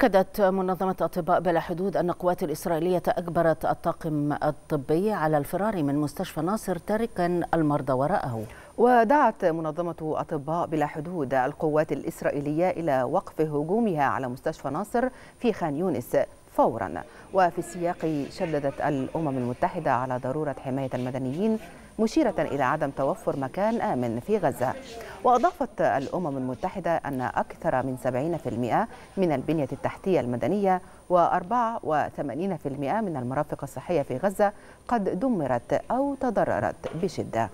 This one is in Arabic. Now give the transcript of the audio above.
أكدت منظمة أطباء بلا حدود أن القوات الإسرائيلية أجبرت الطاقم الطبي على الفرار من مستشفى ناصر تاركا المرضى وراءه ودعت منظمة أطباء بلا حدود القوات الإسرائيلية إلى وقف هجومها على مستشفى ناصر في خان يونس فورا وفي السياق شددت الأمم المتحدة على ضرورة حماية المدنيين مشيرة إلى عدم توفر مكان آمن في غزة وأضافت الأمم المتحدة أن أكثر من 70% من البنية التحتية المدنية و84% من المرافق الصحية في غزة قد دمرت أو تضررت بشدة.